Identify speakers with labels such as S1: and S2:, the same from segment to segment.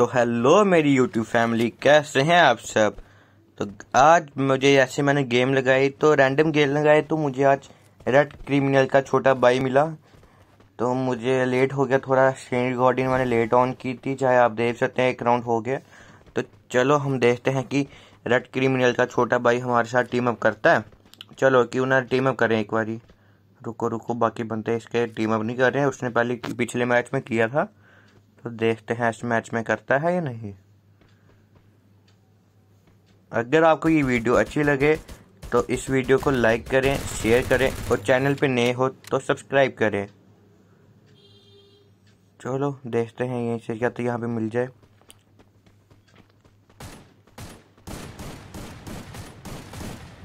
S1: तो हेलो मेरी YouTube family कैसे हैं आप सब तो आज मुझे ऐसे मैंने गेम लगाई तो रैंडम गेम लगाई तो मुझे आज रेड क्रिमिनल का छोटा बाई मिला तो मुझे लेट हो गया थोड़ा स्क्रीन रिकॉर्डिंग मैंने लेट ऑन की थी चाहे आप देख सकते हैं एक राउंड हो गया तो चलो हम देखते हैं कि रेड क्रिमिनल का छोटा भाई हमारे साथ टीम अप करता है चलो कि उन्हें टीम अप करें एक बारी रुको रुको बाकी बनते इसके टीम अप नहीं कर रहे हैं उसने पहले पिछले मैच में किया था तो देखते हैं इस मैच में करता है या नहीं अगर आपको ये वीडियो अच्छी लगे तो इस वीडियो को लाइक करें शेयर करें और चैनल पे नए हो तो सब्सक्राइब करें चलो देखते हैं यहीं से क्या तो यहाँ पे मिल जाए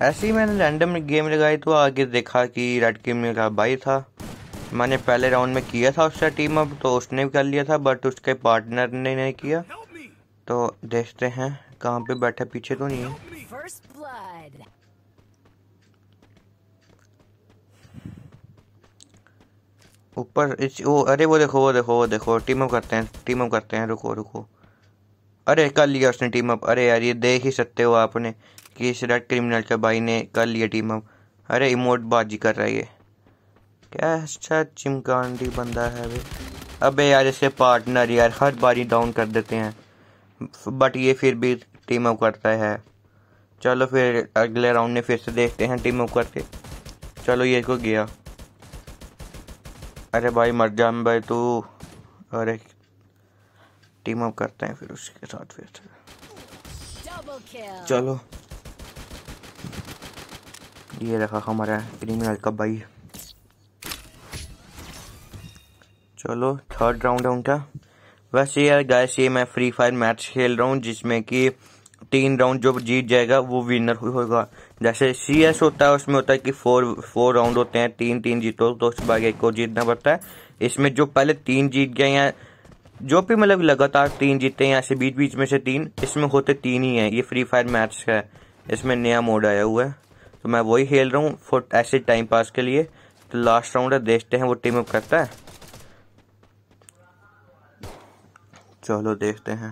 S1: ऐसे ही मैंने रैंडम गेम लगाई तो आगे देखा कि रेड गेम का बाई था मैंने पहले राउंड में किया था उसका टीम अप तो उसने भी कर लिया था बट उसके पार्टनर ने नहीं किया तो देखते हैं कहाँ पे बैठा पीछे तो नहीं है ऊपर इस वो अरे वो देखो वो देखो वो देखो टीम अप करते हैं टीम अप करते हैं रुको रुको अरे कर लिया उसने टीम अप अरे यार ये देख ही सकते हो आपने कि इस रेड क्रिमिनल के भाई ने कर लिया टीम अप अरे इमोट बाजी कर रहा है ये क्या अच्छा चिमकांडी बंदा है अबे अबे यार इसके पार्टनर यार हर बारी डाउन कर देते हैं बट ये फिर भी टीम अप करता है चलो फिर अगले राउंड में फिर से देखते हैं टीम अप करके चलो ये को तो गया अरे भाई मर जा भाई तू अरे टीम अप करते हैं फिर उसके साथ फिर से चलो ये रखा हमारा क्रिमिनल का भाई चलो थर्ड राउंड है उनका वैसे यार गाय ये मैं फ्री फायर मैच खेल रहा हूँ जिसमें कि तीन राउंड जो जीत जाएगा वो विनर होगा जैसे सी एस होता है उसमें होता है कि फोर फोर राउंड होते हैं तीन तीन जीतो तो उसके बाद एक को जीतना पड़ता है इसमें जो पहले तीन जीत गए या जो भी मतलब लगातार तीन जीते हैं ऐसे बीच बीच में से तीन इसमें होते तीन ही हैं ये फ्री फायर मैच है इसमें नया मोड आया हुआ है तो मैं वही खेल रहा हूँ ऐसे टाइम पास के लिए तो लास्ट राउंड है देखते हैं वो टीम अप करता है चलो देखते हैं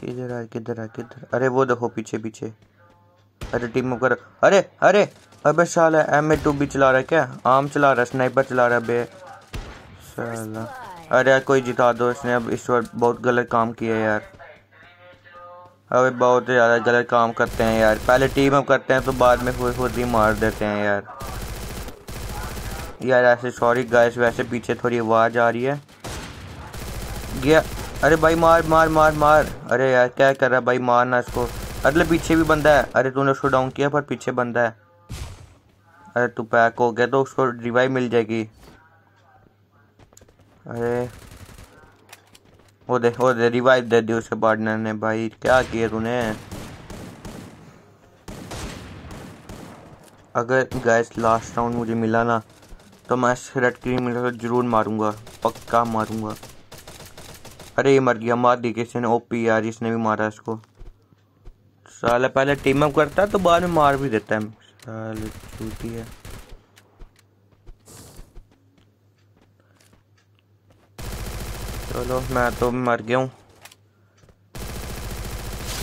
S1: किधर आ किधर आ किधर अरे वो देखो पीछे पीछे अरे टीम कर अरे अरे अबे साला एम ए टू भी चला रहा है क्या आम चला रहा है स्नाइपर चला रहा है बे साला अरे यार कोई जिता दो इसने अब इस बार बहुत गलत काम किया है यार अबे बहुत ज़्यादा गलत काम करते हैं यार पहले टीम अप करते हैं तो बाद में खुद खुद ही मार देते हैं यार यार ऐसे सॉरी गैस वैसे पीछे थोड़ी आवाज़ आ रही है गया अरे भाई मार मार मार मार अरे यार क्या कर रहा है भाई मारना इसको अरे पीछे भी बंदा है अरे तूने उसको डाउन किया पर पीछे बंदा है अरे तू पैक हो गया तो उसको रिवाइव मिल जाएगी अरे वो दे वो दे रिवाइव दे दी उसके पार्टनर ने भाई क्या किया तूने अगर गैस लास्ट राउंड मुझे मिला ना तो मैं इस रेड क्रीम मिलकर जरूर मारूंगा पक्का मारूंगा अरे ये मर गया मार दी किसी ने पी यार इसने भी मारा इसको साले पहले टीम अप करता है तो बाद में मार भी देता है साले छूटी है चलो मैं तो मर गया हूँ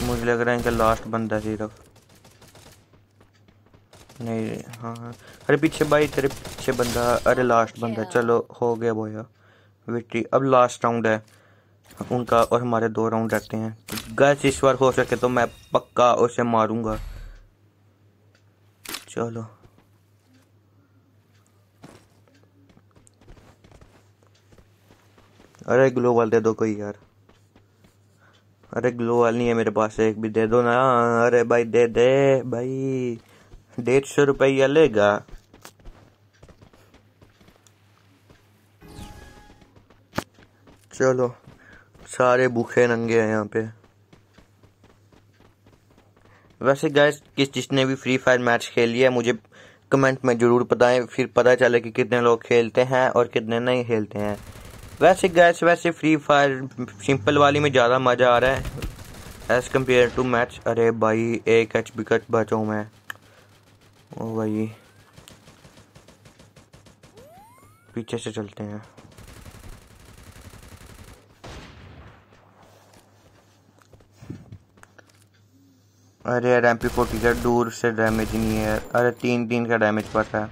S1: मुझे लग रहा है इनका लास्ट बंदा सीधा सिर्फ नहीं हाँ, हाँ। अरे पीछे भाई तेरे पीछे बंदा अरे लास्ट बंदा चलो हो गया बोया विक्ट्री अब लास्ट राउंड है उनका और हमारे दो राउंड रहते हैं तो गैस इस बार हो सके तो मैं पक्का उसे मारूंगा चलो अरे ग्लो वाल दे दो कोई यार अरे वाल नहीं है मेरे पास एक भी दे दो ना अरे भाई दे दे भाई डेढ़ सौ रुपया लेगा चलो सारे भूखे नंगे हैं यहाँ पे वैसे गैस किस जिसने भी फ्री फायर मैच खेली है मुझे कमेंट में ज़रूर बताएं फिर पता चले कि कितने लोग खेलते हैं और कितने नहीं खेलते हैं वैसे गैस वैसे फ्री फायर सिंपल वाली में ज़्यादा मज़ा आ रहा है एज़ कम्पेयर टू मैच अरे भाई एक एच बी कट बचो मैं ओ भाई पीछे से चलते हैं अरे यार एम पी फोर्टी का दूर से डैमेज नहीं है अरे तीन तीन का डैमेज बढ़ रहा है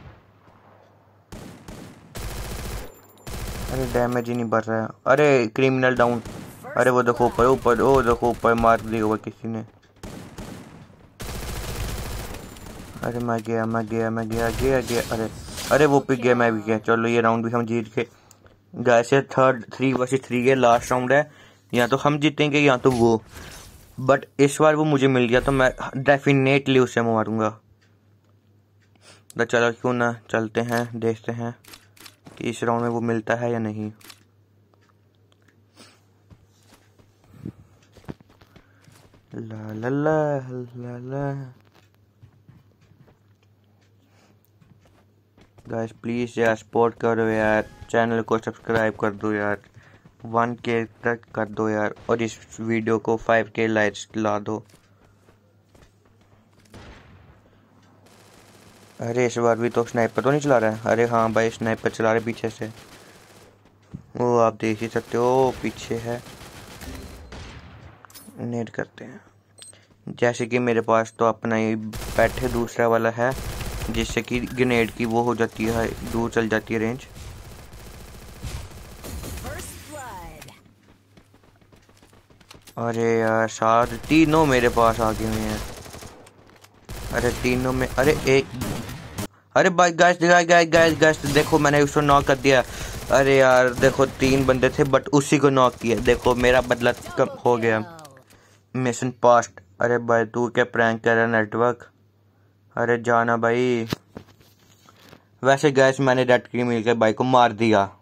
S1: अरे डैमेज ही नहीं बढ़ रहा है अरे क्रिमिनल डाउन अरे वो देखो ऊपर ऊपर वो देखो ऊपर मार दिया होगा किसी ने अरे मैं गया मैं गया मैं गया गया गया अरे अरे वो पिक गया मैं भी गया चलो ये राउंड भी हम जीत के गए थर्ड थ्री वर्सेस थ्री के लास्ट राउंड है या तो हम जीतेंगे या तो वो बट इस बार वो मुझे मिल गया तो मैं डेफिनेटली उसे मारूंगा तो चलो क्यों ना चलते हैं देखते हैं कि इस राउंड में वो मिलता है या नहीं ला ला ला ला ला गाइस प्लीज़ यार सपोर्ट करो यार चैनल को सब्सक्राइब कर दो यार वन के तक कर दो यार और इस वीडियो को फाइव के लाइक्स ला दो अरे इस बार भी तो स्नाइपर तो नहीं चला रहा है अरे हाँ भाई स्नाइपर चला रहे पीछे से वो आप देख ही सकते हो पीछे है नेट करते हैं जैसे कि मेरे पास तो अपना ही बैठे दूसरा वाला है जिससे कि ग्रेनेड की वो हो जाती है दूर चल जाती है रेंज अरे यार सात तीनों मेरे पास आ गए हुए हैं अरे तीनों में अरे एक अरे भाई गैस गाय गैस गैस देखो मैंने उसको नॉक कर दिया अरे यार देखो तीन बंदे थे बट उसी को नॉक किया देखो मेरा बदला कम हो गया मिशन पास्ट अरे भाई तू क्या प्रैंक कर रहा नेटवर्क अरे जाना भाई वैसे गैस मैंने रेड क्रीम मिलकर भाई को मार दिया